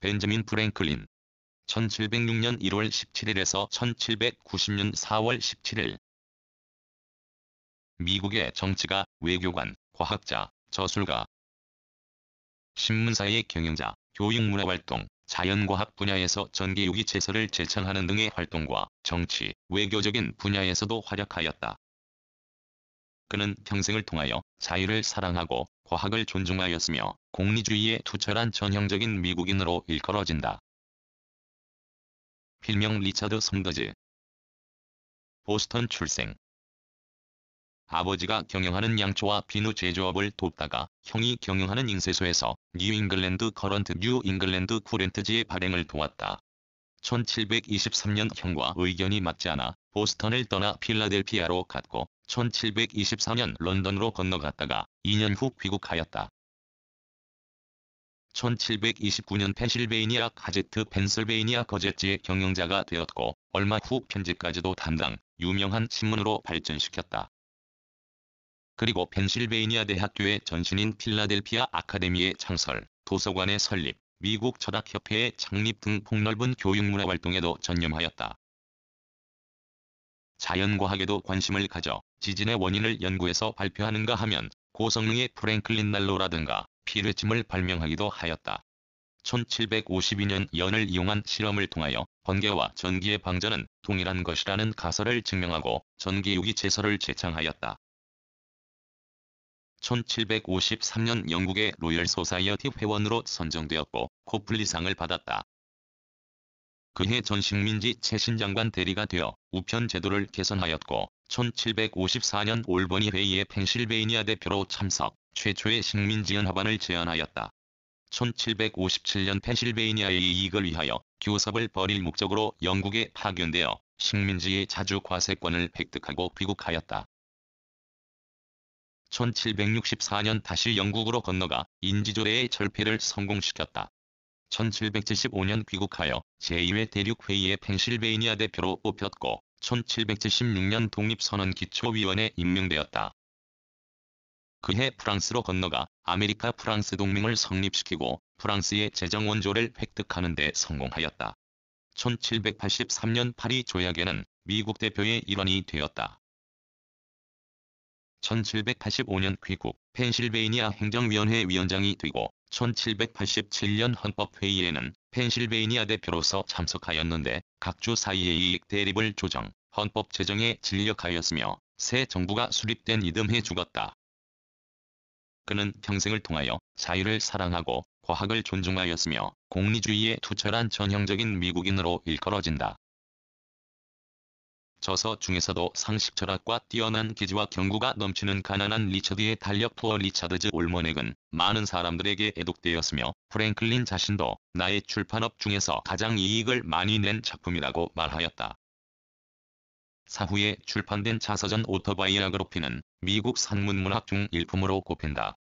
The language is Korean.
벤저민 프랭클린 1706년 1월 17일에서 1790년 4월 17일 미국의 정치가, 외교관, 과학자, 저술가, 신문사의 경영자, 교육문화활동, 자연과학 분야에서 전기요기 제설을 제창하는 등의 활동과 정치, 외교적인 분야에서도 활약하였다. 그는 평생을 통하여 자유를 사랑하고 과학을 존중하였으며 공리주의에 투철한 전형적인 미국인으로 일컬어진다. 필명 리차드 솜더즈 보스턴 출생 아버지가 경영하는 양초와 비누 제조업을 돕다가 형이 경영하는 인쇄소에서 뉴잉글랜드 커런트 뉴잉글랜드 쿠렌트지의 발행을 도왔다. 1723년 형과 의견이 맞지 않아 보스턴을 떠나 필라델피아로 갔고 1724년 런던으로 건너갔다가 2년 후 귀국하였다. 1729년 펜실베이니아 가제트 펜실베이니아 거제지의 경영자가 되었고 얼마 후 편집까지도 담당 유명한 신문으로 발전시켰다. 그리고 펜실베이니아 대학교의 전신인 필라델피아 아카데미의 창설, 도서관의 설립, 미국 철학협회의 창립 등 폭넓은 교육 문화 활동에도 전념하였다. 자연과학에도 관심을 가져 지진의 원인을 연구해서 발표하는가 하면 고성능의 프랭클린 난로라든가 피뢰침을 발명하기도 하였다. 1752년 연을 이용한 실험을 통하여 번개와 전기의 방전은 동일한 것이라는 가설을 증명하고 전기유기 제설을 제창하였다. 1753년 영국의 로열 소사이어티 회원으로 선정되었고 코플리상을 받았다. 그해 전식민지 최신 장관 대리가 되어 우편 제도를 개선하였고 1754년 올버니 회의에 펜실베이니아 대표로 참석, 최초의 식민지연 합안을 제안하였다. 1757년 펜실베이니아의 이익을 위하여 교섭을 벌일 목적으로 영국에 파견되어 식민지의 자주 과세권을 획득하고 귀국하였다. 1764년 다시 영국으로 건너가 인지조례의 철폐를 성공시켰다. 1775년 귀국하여 제2회 대륙회의의 펜실베이니아 대표로 뽑혔고 1776년 독립선언기초위원회 임명되었다. 그해 프랑스로 건너가 아메리카 프랑스 동맹을 성립시키고 프랑스의 재정 원조를 획득하는 데 성공하였다. 1783년 파리 조약에는 미국 대표의 일원이 되었다. 1785년 귀국 펜실베이니아 행정위원회 위원장이 되고 1787년 헌법회의에는 펜실베이니아 대표로서 참석하였는데 각 주 사이의 이익 대립을 조정, 헌법 제정에 진력하였으며 새 정부가 수립된 이듬해 죽었다. 그는 평생을 통하여 자유를 사랑하고 과학을 존중하였으며 공리주의에 투철한 전형적인 미국인으로 일컬어진다. 저서 중에서도 상식 철학과 뛰어난 기지와 경구가 넘치는 가난한 리처드의 달력 푸어 리차드즈 올머넥은 많은 사람들에게 애독되었으며 프랭클린 자신도 나의 출판업 중에서 가장 이익을 많이 낸 작품이라고 말하였다. 사후에 출판된 자서전 오토바이아그로피는 미국 산문문학 중 일품으로 꼽힌다.